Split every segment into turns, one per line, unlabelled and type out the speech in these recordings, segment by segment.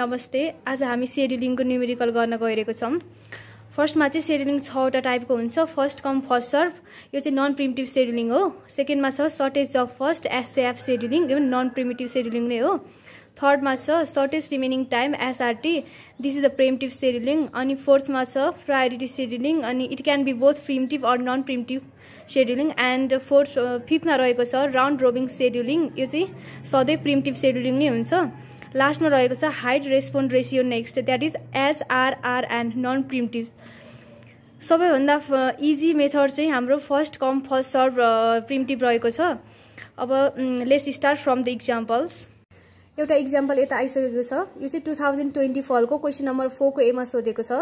नमस्ते आज हामी सेड्युलिङको न्युमेरिकल गर्न गइरहेको छौँ फर्स्टमा चाहिँ सेड्युलिङ छवटा टाइपको हुन्छ फर्स्ट कम फर्स्ट सर्भ यो चाहिँ नन प्रिमिटिभ सेड्युलिङ हो सेकेन्डमा छ shortest of first SJF scheduling यो नन प्रिमिटिभ सेड्युलिङ नै हो थर्डमा छ shortest remaining time SRT this is the preemptive scheduling अनि फोर्थमा छ प्रायोरिटी सेड्युलिङ अनि it can be both preemptive or non preemptive scheduling and fourth फिफ्थमा रहेको छ राउन्ड रोबिङ सेड्युलिङ यो चाहिँ सधैँ प्रिमिटिभ सेड्युलिङ नै हुन्छ लास्टमा रहेको छ highest response ratio next that is SRR and non preemptive सबैभन्दा इजी मेथड चाहिँ हाम्रो first come first serve preemptive रहेको छ अब let's start from the examples एउटा इक्जाम्पल यता आइसकेको छ यो चाहिँ टु थाउजन्ड ट्वेन्टी फोरको क्वेसन नम्बर फोरको एमा सोधेको छ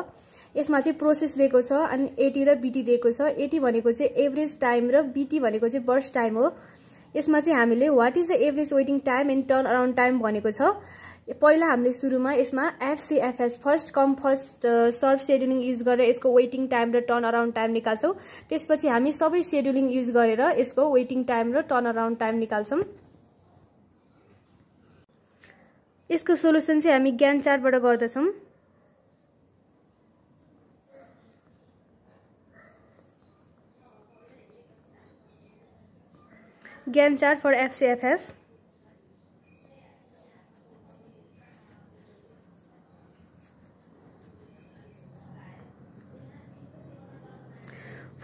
यसमा चाहिँ प्रोसेस दिएको छ अनि एटी र बिटी दिएको छ एटी भनेको चाहिँ एभरेज टाइम र बिटी भनेको चाहिँ बर्स टाइम हो यसमा चाहिँ हामीले what is the average waiting time and turn around time भनेको छ पहिला हामीले सुरुमा यसमा FCFS first come first serve scheduling use गरेर यसको वेटिङ टाइम र टर्न अराउन्ड टाइम निकाल्छौँ त्यसपछि हामी सबै सेड्युलिङ युज गरेर यसको वेटिङ टाइम र टर्न अराउन्ड टाइम निकाल्छौँ यसको सोल्युसन चाहिँ हामी ज्ञान चार्टबाट गर्दछौँ ज्ञान चार्ट फर एफसिएफएस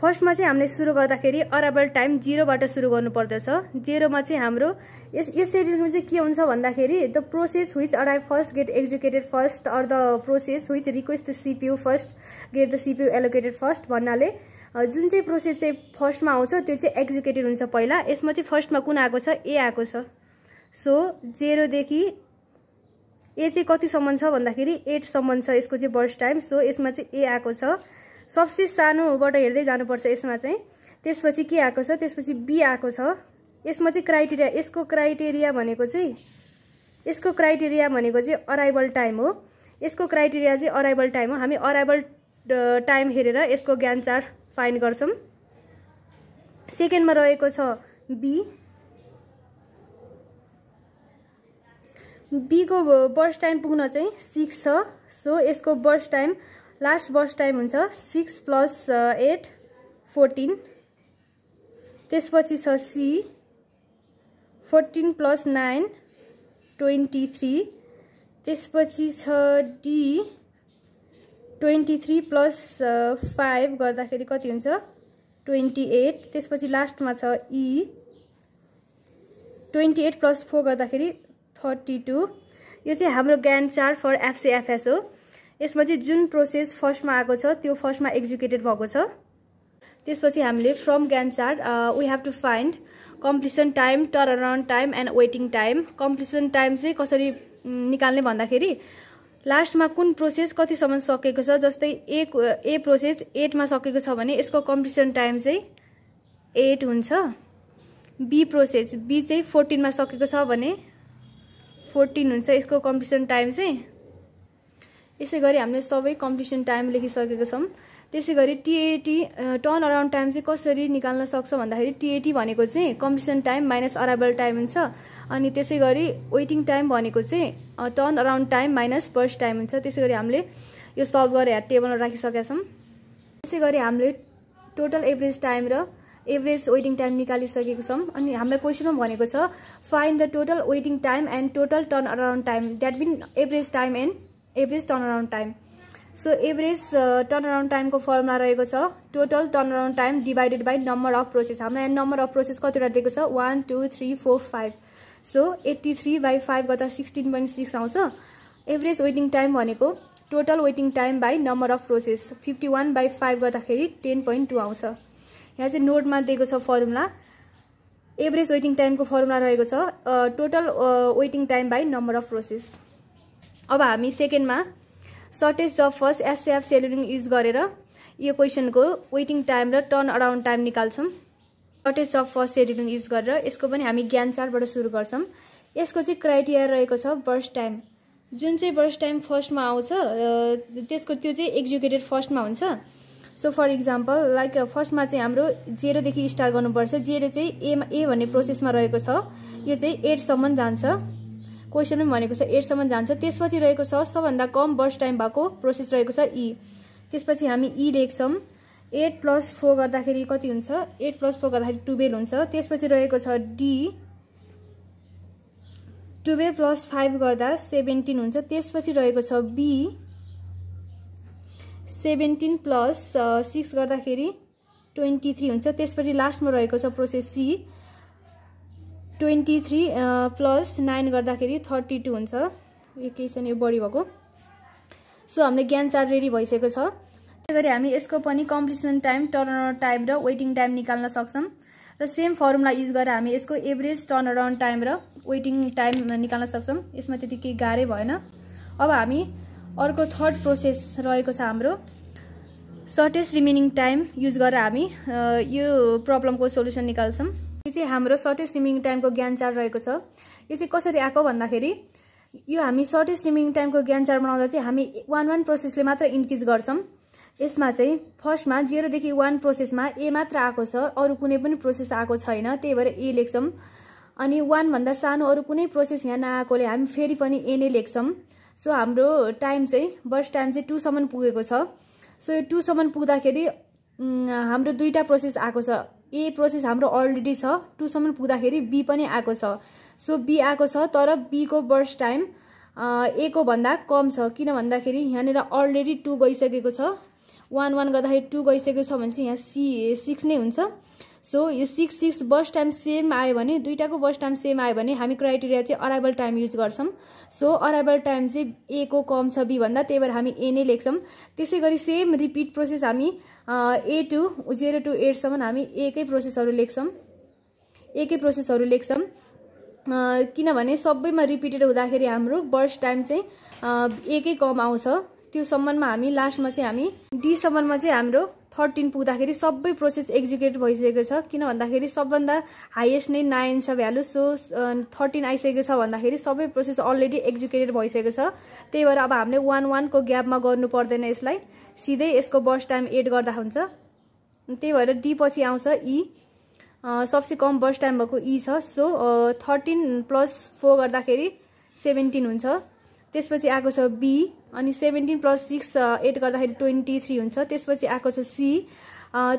फर्स्टमा चाहिँ हामीले सुरु गर्दाखेरि अराइभल टाइम जिरोबाट सुरु गर्नुपर्दछ जिरोमा चाहिँ हाम्रो यस यस सेड्युलमा चाहिँ के हुन्छ भन्दाखेरि the process which arrive first get executed first or the process which request the CPU first get the CPU allocated first भन्नाले जुन चाहिँ प्रोसेस चाहिँ फर्स्टमा आउँछ त्यो चाहिँ एक्जुकेटेड हुन्छ पहिला यसमा चाहिँ फर्स्टमा कुन आएको छ ए आएको छ सो जेरोदेखि ए चाहिँ कतिसम्म छ भन्दाखेरि एटसम्म छ यसको चाहिँ बर्स टाइम सो यसमा चाहिँ ए आएको छ सबसे सानोबाट हेर्दै जानुपर्छ यसमा चाहिँ त्यसपछि के आएको छ त्यसपछि बी आएको छ यसमा चाहिँ क्राइटेरिया यसको क्राइटेरिया भनेको चाहिँ यसको क्राइटेरिया भनेको चाहिँ अराइभल टाइम हो यसको क्राइटेरिया चाहिँ अराइभल टाइम हो हामी अराइभल टाइम हेरेर यसको ज्ञान चार फाइन गर्छौँ सेकेन्डमा रहेको छ बी बीको बर्स टाइम पुग्न चाहिँ सिक्स छ सो यसको burst time last burst time हुन्छ सिक्स प्लस एट फोर्टिन त्यसपछि छ C fourteen plus nine twenty three त्यसपछि छ D twenty three plus five गर्दाखेरि कति हुन्छ ट्वेन्टी एट त्यसपछि लास्टमा छ E twenty eight plus four गर्दाखेरि थर्टी टू यो चाहिँ हाम्रो ग्यान्ड चार्ट फर एफसिएफएस हो यसमा चाहिँ जुन प्रोसेस फर्स्टमा आएको छ त्यो फर्स्टमा एक्जिक्युटेड भएको छ त्यसपछि हामीले from Gantt chart we have to find completion time turnaround time and waiting time completion time चाहिँ कसरी निकाल्ने भन्दाखेरि लास्टमा कुन प्रोसेस कतिसम्म सकेको छ जस्तै ए ए प्रोसेस एटमा सकेको छ भने यसको कम्प्लिसन टाइम चाहिँ एट हुन्छ बी प्रोसेस बी चाहिँ फोर्टिनमा सकेको छ भने फोर्टिन हुन्छ यसको कम्प्लिसन टाइम चाहिँ यसै गरी हामीले सबै कम्पिटिसन टाइम लेखिसकेको छौँ त्यसै गरी टिएटी टर्न अराउन्ड टाइम चाहिँ कसरी निकाल्न सक्छ भन्दाखेरि टिएटी भनेको चाहिँ completion time minus arrival time हुन्छ अनि त्यसै गरी वेटिङ टाइम भनेको चाहिँ turn around time minus burst time हुन्छ त्यसै गरी हामीले यो सल्भ गरेर टेबलमा राखिसकेका छौँ त्यसै गरी हामीले टोटल एभरेज टाइम र एभरेज वेटिङ टाइम निकालिसकेको छौँ अनि हामीलाई क्वेसनमा भनेको छ find the total waiting time and total turn around time that been average time and average turn turnaround time so average turn turnaround टाइमको फर्मुला रहेको छ total turn turnaround time divided by number of process हामीलाई यहाँ number of process कतिवटा दिएको छ one two three four five so eighty three by five गर्दा sixteen point six आउँछ एभरेज वेटिङ टाइम भनेको total waiting time by number of process fifty one by five गर्दाखेरि ten point two आउँछ यहाँ चाहिँ नोटमा दिएको छ फर्मुला एभरेज वेटिङ टाइमको फर्मुला रहेको छ total waiting time by number of process अब हामी सेकेन्डमा shortest of first SJF scheduling use गरेर यो क्वेसनको वेटिङ टाइम र टर्न अराउन्ड टाइम निकाल्छौँ shortest of first scheduling use गरेर यसको पनि हामी ज्ञान चारबाट सुरु गर्छौँ यसको चाहिँ क्राइटेरिया रहेको छ बर्स टाइम जुन चाहिँ बर्स टाइम फर्स्टमा आउँछ त्यसको त्यो चाहिँ एक्जुकेटेड फर्स्टमा हुन्छ सो फर इक्जाम्पल लाइक फर्स्टमा चाहिँ हाम्रो जेरोदेखि स्टार्ट गर्नुपर्छ जेरो चाहिँ एमा ए भन्ने प्रोसेसमा रहेको छ यो चाहिँ एटसम्म जान्छ पनि भनेको छ एटसम्म जान्छ त्यसपछि रहेको छ सबभन्दा कम बर्स टाइम भएको प्रोसेस रहेको छ ई e। त्यसपछि हामी ई e लेख्छौँ एट प्लस फोर गर्दाखेरि कति हुन्छ एट प्लस फोर गर्दाखेरि टुवेल्भ हुन्छ त्यसपछि रहेको छ डी टुवेल्भ प्लस फाइभ गर्दा सेभेन्टिन हुन्छ त्यसपछि रहेको छ बी सेभेन्टिन प्लस सिक्स गर्दाखेरि ट्वेन्टी थ्री हुन्छ त्यसपछि लास्टमा रहेको छ process C twenty three plus nine गर्दाखेरि थर्टी टू हुन्छ यो केही छैन यो बढी भएको सो हामीले ज्ञान चार रेडी भइसकेको छ त्यसै गरी हामी यसको पनि कम्प्लिसन टाइम टर्न टाइम र वेटिङ टाइम निकाल्न सक्छौँ र सेम फर्मुला युज गरेर हामी यसको एभरेज टर्न अराउन्ड टाइम र वेटिङ टाइम निकाल्न सक्छौँ यसमा त्यति केही गाह्रै भएन अब हामी अर्को थर्ड प्रोसेस रहेको छ हाम्रो सर्टेस्ट रिमेनिङ टाइम युज गरेर हामी यो प्रब्लमको सोल्युसन निकाल्छौँ यो चाहिँ हाम्रो सर्टेस्ट स्विमिङ टाइमको ज्ञान चार रहेको छ यो चाहिँ कसरी आएको भन्दाखेरि यो हामी सर्टेस्ट स्विमिङ टाइमको ज्ञान चार बनाउँदा चाहिँ हामी वान वान प्रोसेसले मात्र इन्क्रिज गर्छौँ यसमा चाहिँ फर्स्टमा जेरोदेखि वान प्रोसेसमा ए मात्र आएको छ अरू कुनै पनि प्रोसेस आएको छैन त्यही भएर ए लेख्छौँ अनि वानभन्दा सानो अरू कुनै प्रोसेस यहाँ नआएकोले हामी फेरि पनि ए नै लेख्छौँ सो हाम्रो टाइम चाहिँ बर्स टाइम चाहिँ टूसम्म पुगेको छ सो यो टूसम्म पुग्दाखेरि हाम्रो दुईवटा प्रोसेस आएको छ ए प्रोसेस हाम्रो अलरेडी छ टूसम्म पुग्दाखेरि बी पनि आएको छ सो बी आएको छ तर बीको बर्स टाइम ए को भन्दा कम छ किन भन्दाखेरि यहाँनिर अलरेडी टु गइसकेको छ वान वान गर्दाखेरि टु गइसकेको छ भने चाहिँ यहाँ सी सिक्स नै हुन्छ सो यो six six burst time same आयो भने दुइटाको बस टाइम सेम आयो भने हामी क्राइटेरिया चाहिँ अराइभल टाइम युज गर्छौँ सो अराइभल टाइम चाहिँ ए को कम छ बी भन्दा त्यही भएर हामी ए नै लेख्छौँ त्यसै गरी सेम रिपिट प्रोसेस हामी ए टु जेरो टु एटसम्म हामी एकै प्रोसेसहरू लेख्छौँ एकै प्रोसेसहरू लेख्छौँ किनभने सबैमा रिपिटेड हुँदाखेरि हाम्रो बर्स टाइम चाहिँ एकै कम आउँछ त्योसम्ममा हामी लास्टमा चाहिँ हामी डीसम्ममा चाहिँ हाम्रो थर्टिन पुग्दाखेरि सबै प्रोसेस एक्जिक्युट भइसकेको छ किन भन्दाखेरि सबभन्दा हाइएस्ट नै नाइन छ भ्यालु सो थर्टिन आइसकेको छ भन्दाखेरि सबै प्रोसेस अलरेडी एक्जिक्युटेड भइसकेको छ त्यही भएर अब हामीले वान वानको ग्यापमा गर्नु पर्दैन यसलाई सिधै यसको बर्स टाइम एड गर्दा हुन्छ त्यही भएर डी पछि आउँछ ई सबसे कम बर्स टाइम भएको ई छ सो थर्टिन प्लस फोर गर्दाखेरि सेभेन्टिन हुन्छ त्यसपछि आएको छ बी अनि सेभेन्टिन प्लस सिक्स एट गर्दाखेरि ट्वेन्टी थ्री हुन्छ त्यसपछि आएको छ C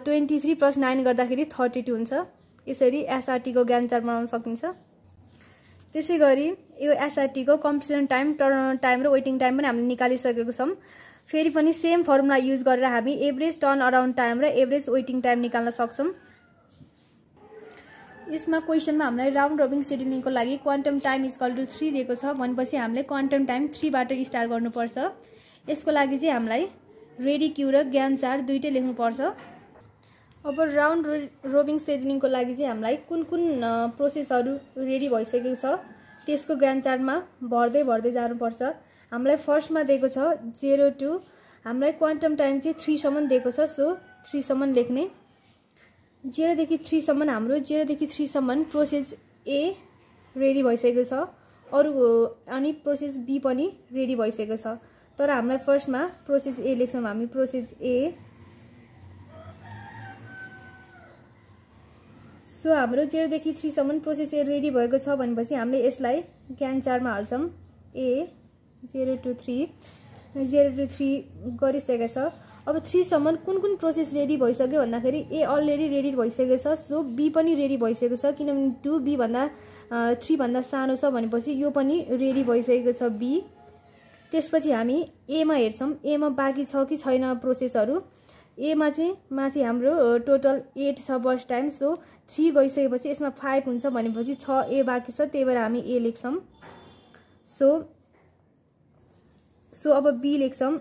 twenty three plus nine गर्दाखेरि थर्टी टू हुन्छ यसरी एसआरटीको ज्ञान बनाउन सकिन्छ त्यसै गरी यो एसआरटीको कम्पिटिसन टाइम टर्न टाइम र वेटिङ टाइम पनि हामीले निकालिसकेको छौँ फेरि पनि सेम फर्मुला युज गरेर हामी एभरेज टर्न अराउन्ड टाइम र एभरेज वेटिङ टाइम निकाल्न सक्छौँ यसमा क्वेसनमा हामीलाई राउन्ड रबिङ सेड्युलिङको लागि quantum time is equal to three दिएको छ भनेपछि हामीले क्वान्टम टाइम थ्रीबाट स्टार्ट गर्नुपर्छ यसको लागि चाहिँ हामीलाई रेडी क्यु र ज्ञान चार दुइटै लेख्नुपर्छ अब राउन्ड रोबिङ सेड्युलिङको लागि चाहिँ हामीलाई कुन कुन प्रोसेसहरू रेडी भइसकेको छ त्यसको ज्ञान चारमा भर्दै भर्दै जानुपर्छ हामीलाई फर्स्टमा दिएको छ जेरो टू हामीलाई क्वान्टम टाइम चाहिँ थ्रीसम्म दिएको छ सो थ्रीसम्म लेख्ने जेरोदेखि थ्रीसम्म हाम्रो जेरोदेखि थ्रीसम्म प्रोसेस ए रेडी भइसकेको छ अरू अनि प्रोसेस बी पनि रेडी भइसकेको छ तर हामीलाई फर्स्टमा प्रोसेस ए लेख्छौँ हामी प्रोसेस ए सो हाम्रो जेरोदेखि थ्रीसम्म प्रोसेस ए रेडी भएको छ भनेपछि हामीले यसलाई ज्ञान चारमा हाल्छौँ A zero to three zero to three गरिसकेको छ अब थ्रीसम्म कुन कुन प्रोसेस रेडी भइसक्यो भन्दाखेरि ए अलरेडी रेडी भइसकेको छ सो बी पनि रेडी भइसकेको छ किनभने भन्दा बीभन्दा थ्रीभन्दा सानो छ भनेपछि यो पनि रेडी भइसकेको छ बी त्यसपछि हामी एमा हेर्छौँ एमा बाँकी छ कि छैन प्रोसेसहरू एमा चाहिँ माथि हाम्रो टोटल एट छ फर्स्ट टाइम सो थ्री गइसकेपछि यसमा फाइभ हुन्छ भनेपछि छ ए बाँकी छ त्यही भएर हामी ए लेख्छौँ सो सो अब बी लेख्छौँ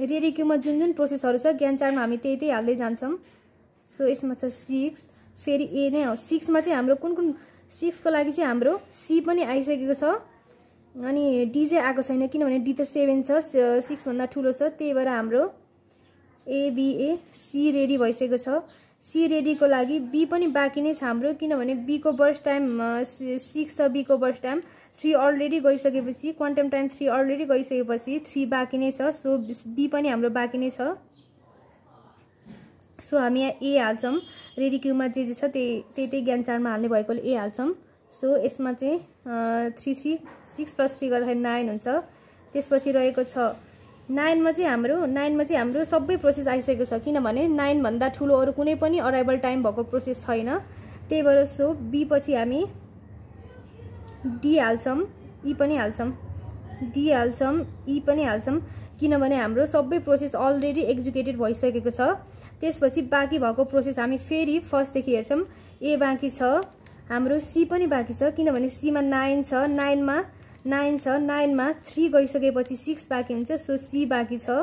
रेडी क्युमा जुन जुन प्रोसेसहरू छ ज्ञान चारमा हामी त्यही त्यही हाल्दै जान्छौँ सो यसमा छ सिक्स फेरि ए नै हो सिक्समा चाहिँ हाम्रो कुन कुन सिक्सको लागि चाहिँ हाम्रो सी पनि आइसकेको छ अनि डी चाहिँ आएको छैन किनभने डी त सेभेन छ सिक्सभन्दा ठुलो छ त्यही भएर हाम्रो एबिए सी रेडी भइसकेको छ सी रेडीको लागि बी पनि बाँकी नै छ हाम्रो किनभने बीको बर्स टाइम सिक्स छ बीको बर्स टाइम थ्री अलरेडी गइसकेपछि क्वान्टम टाइम थ्री अलरेडी गइसकेपछि थ्री बाँकी नै छ सो बी पनि हाम्रो बाँकी नै छ सो हामी यहाँ ए हाल्छौँ रेडी क्युमा जे जे छ त्यही त्यही त्यही ज्ञान चारमा हाल्ने भएकोले ए हाल्छौँ सो यसमा चाहिँ three three six plus three गर्दाखेरि नाइन हुन्छ त्यसपछि रहेको छ नाइनमा चाहिँ हाम्रो नाइनमा चाहिँ हाम्रो सबै प्रोसेस आइसकेको छ किनभने नाइनभन्दा ठुलो अरू कुनै पनि अराइभल टाइम भएको प्रोसेस छैन त्यही भएर सो बी पछि हामी डी हाल्छौँ ई पनि हाल्छौँ डी हाल्छौँ ई पनि हाल्छौँ किनभने हाम्रो सबै प्रोसेस अलरेडी एजुकेटेड भइसकेको छ त्यसपछि बाँकी भएको प्रोसेस हामी फेरि फर्स्टदेखि हेर्छौँ ए बाँकी छ हाम्रो सी पनि बाँकी छ किनभने सीमा नाइन छ नाइनमा नाइन छ नाइनमा थ्री गइसकेपछि सिक्स बाँकी हुन्छ सो सी बाँकी छ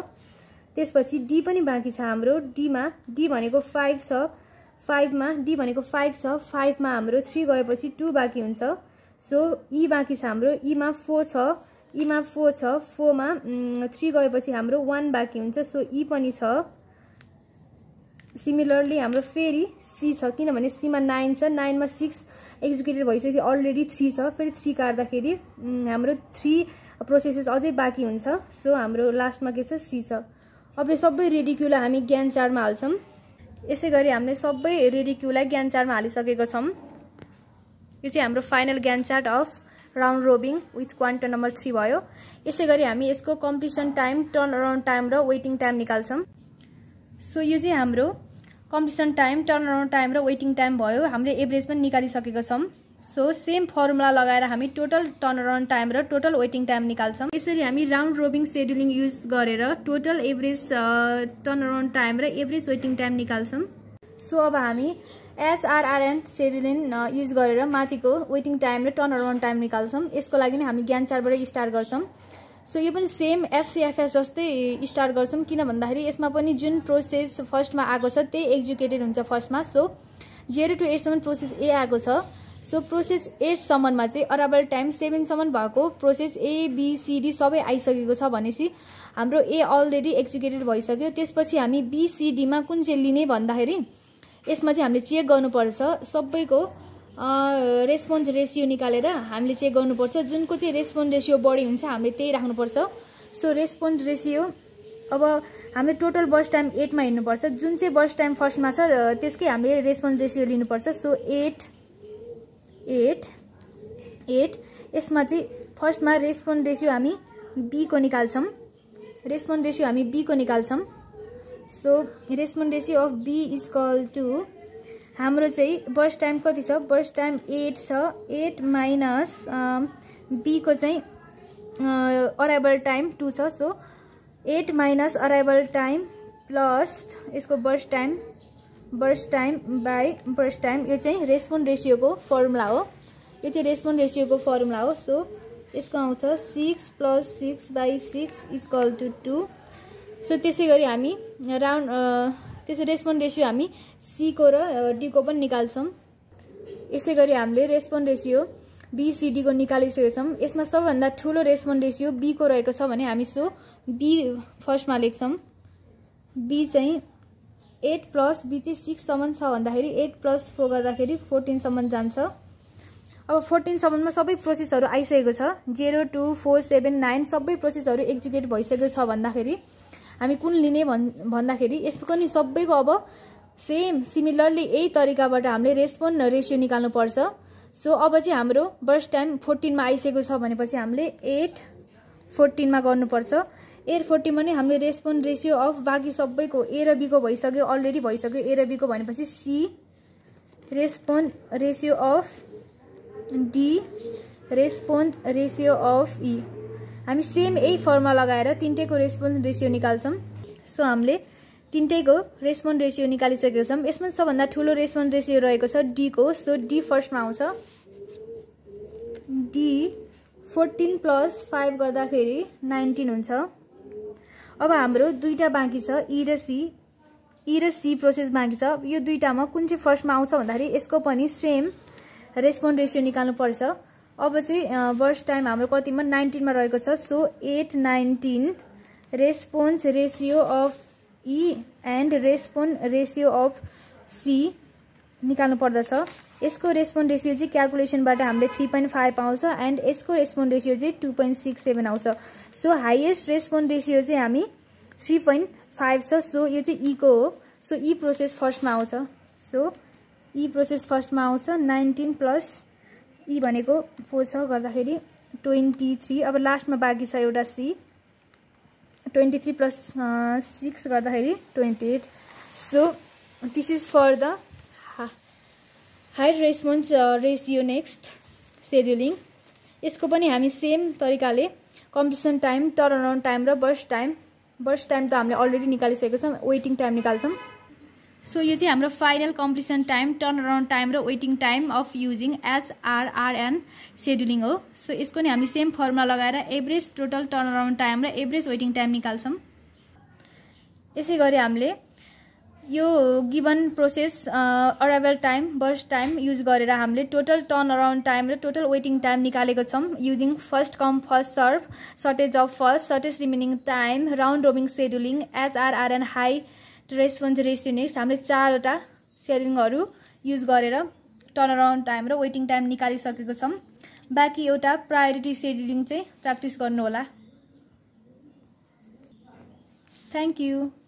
त्यसपछि डी पनि बाँकी छ हाम्रो डीमा डी भनेको फाइभ छ फाइभमा डी भनेको फाइभ छ फाइभमा हाम्रो थ्री गएपछि टू बाँकी हुन्छ सो ई e बाँकी छ हाम्रो ईमा फोर छ ईमा फोर छ फोरमा थ्री गएपछि हाम्रो वान बाँकी हुन्छ सो ई e पनि छ सिमिलरली हाम्रो फेरि सी छ किनभने सीमा नाइन छ नाइनमा सिक्स एक्जिक्युटेड भइसक्यो अलरेडी थ्री छ फेरि थ्री काट्दाखेरि हाम्रो थ्री प्रोसेसेस अझै बाँकी हुन्छ सो हाम्रो लास्टमा के छ सी छ अब यो सबै रेडिक्युलाई हामी ज्ञान चारमा हाल्छौँ यसै गरी हामीले सबै रेडिक्युलाई ज्ञान चारमा हालिसकेको छौँ यो चाहिँ हाम्रो final gantt chart of round robin with quantum number three भयो यसै गरी हामी यसको completion time turn around time र वेटिङ टाइम निकाल्छौँ सो यो चाहिँ हाम्रो completion time turn around time र वेटिङ टाइम भयो हामीले एभरेज पनि निकालिसकेका छौँ सो सेम फर्मुला लगाएर हामी टोटल टर्न अराउन्ड टाइम र टोटल वेटिङ टाइम निकाल्छौँ यसरी हामी राउन्ड रोबिङ सेड्युलिङ युज गरेर total average turn around time र एभरेज वेटिङ टाइम निकाल्छौँ सो अब हामी एसआरआरएन सेरुलिन युज गरेर माथिको वेटिङ टाइम र टर्न अराउन्ड टाइम निकाल्छौँ यसको लागि नै हामी ज्ञान चारबाटै स्टार्ट गर्छौँ सो यो पनि सेम एफसिएफएस जस्तै स्टार्ट गर्छौँ किन भन्दाखेरि यसमा पनि जुन प्रोसेस फर्स्टमा आएको छ त्यही एक्जिक्युटेड हुन्छ फर्स्टमा सो जेरो टु एटसम्म प्रोसेस ए आएको छ सो प्रोसेस एटसम्ममा चाहिँ अराबल टाइम सेभेनसम्म भएको प्रोसेस ए बिसिडी सबै आइसकेको छ भनेपछि हाम्रो ए अलरेडी एक्जिक्युटेड भइसक्यो त्यसपछि हामी बिसिडीमा कुन चाहिँ लिने भन्दाखेरि यसमा चाहिँ हामीले चेक गर्नुपर्छ सबैको रेस्पोन्स रेसियो निकालेर हामीले चेक गर्नुपर्छ जुनको चाहिँ रेस्पोन्स रेसियो बढी हुन्छ हामीले त्यही राख्नुपर्छ सो रेस्पोन्स रेसियो अब हामीले टोटल बस टाइम एटमा हिँड्नुपर्छ जुन चाहिँ बस टाइम फर्स्टमा छ त्यसकै हामीले रेस्पोन्स रेसियो लिनुपर्छ सो एट एट एट यसमा चाहिँ फर्स्टमा रेस्पोन्स रेसियो हामी बीको निकाल्छौँ रेस्पोन्स रेसियो हामी बीको निकाल्छौँ so respond ratio of B is equal to हाम्रो चाहिँ बर्स टाइम कति छ बर्स टाइम एट छ एट माइनस बीको चाहिँ अराइभल टाइम टू छ so eight minus arrival time plus यसको burst time burst time by burst time यो चाहिँ रेस्पोन्ड रेसियोको फर्मुला हो यो चाहिँ रेस्पोन्ड रेसियोको फर्मुला हो सो यसको आउँछ six plus six by six is equal to two so त्यसै गरी हामी राउन्ड त्यसै रेस्पोन्ड रेसियो हामी सीको र डीको पनि निकाल्छौँ यसै गरी हामीले रेस्पोन्ड रेसियो बिसिडीको निकालिसकेको छौँ यसमा सबभन्दा ठुलो रेस्पोन्ड रेसियो बीको रहेको छ भने हामी सो बी फर्स्टमा लेख्छौँ बी चाहिँ एट प्लस बी चाहिँ सिक्ससम्म छ भन्दाखेरि एट प्लस फोर गर्दाखेरि फोर्टिनसम्म जान्छ अब फोर्टिनसम्ममा सबै प्रोसेसहरू आइसकेको छ zero two four seven nine सबै प्रोसेसहरू एक्जुकेट भइसकेको छ भन्दाखेरि हामी कुन लिने भन् भन्दाखेरि यसको नि सबैको अब सेम सिमिलरली यही तरिकाबाट हामीले रेस्पोन्ड रेसियो निकाल्नुपर्छ सो अब चाहिँ हाम्रो बर्स्ट टाइम फोर्टिनमा आइसकेको छ भनेपछि हामीले एट फोर्टिनमा गर्नुपर्छ एट फोर्टिनमा नै हामीले रेस्पोन्ड रेसियो अफ बाँकी सबैको ए र बीको भइसक्यो अलरेडी भइसक्यो ए र बीको भनेपछि C respond ratio of D respond ratio of E हामी सेम यही फर्ममा लगाएर तिनटैको रेस्पोन्स रेसियो निकाल्छौँ सो हामीले तिनटैको रेस्पोन्ड रेसियो निकालिसकेको छौँ यसमा सबभन्दा ठुलो रेस्पोन्ड रेसियो रहेको छ डीको सो डी फर्स्टमा आउँछ डी फोर्टिन प्लस फाइभ गर्दाखेरि नाइन्टिन हुन्छ अब हाम्रो दुईवटा बाँकी छ ई e र सी ई e र सी प्रोसेस बाँकी छ यो दुईवटामा कुन चाहिँ फर्स्टमा आउँछ भन्दाखेरि यसको पनि सेम रेस्पोन्ड रेसियो निकाल्नुपर्छ अब चाहिँ वर्ष टाइम हाम्रो कतिमा नाइन्टिनमा रहेको छ so eight nineteen response ratio of E and response ratio of C निकाल्नु पर्दछ यसको रेस्पोन्ड रेसियो चाहिँ क्यालकुलेसनबाट हामीले थ्री पोइन्ट फाइभ आउँछ एन्ड यसको रेस्पोन्ड रेसियो चाहिँ टू पोइन्ट सिक्स सेभेन आउँछ सो हाइएस्ट रेस्पोन्ड रेसियो चाहिँ हामी थ्री पोइन्ट फाइभ छ सो यो चाहिँ इको e हो सो ई प्रोसेस फर्स्टमा आउँछ सो ई प्रोसेस फर्स्टमा आउँछ नाइन्टिन प्लस ई भनेको फोर छ गर्दाखेरि ट्वेन्टी थ्री अब लास्टमा बाँकी छ एउटा C twenty three plus six गर्दाखेरि twenty eight so this is for the high response ratio next scheduling यसको पनि हामी सेम तरिकाले completion time turn around time र बर्स टाइम बर्स टाइम त हामीले अलरेडी निकालिसकेको छौँ वेटिङ टाइम निकाल्छौँ सो यो चाहिँ हाम्रो final completion time turn around time र waiting time of using HRRN scheduling हो सो यसको नि हामी सेम फर्मुला लगाएर average total turn around time र एभरेज वेटिङ टाइम निकाल्छौँ यसै गरी हामीले यो given process arrival time burst time use गरेर हामीले टोटल टर्न अराउन्ड टाइम र टोटल वेटिङ टाइम निकालेको छौँ using first come first serve shortest of first shortest remaining time round robin scheduling HRRN high race one चाहिँ next हामीले चारवटा सेयरिङहरू use गरेर टर्न अराउन्ड टाइम र वेटिङ टाइम निकालिसकेको छौँ बाँकी एउटा प्रायोरिटी सेड्युलिङ चाहिँ प्र्याक्टिस गर्नुहोला थ्याङ्क यू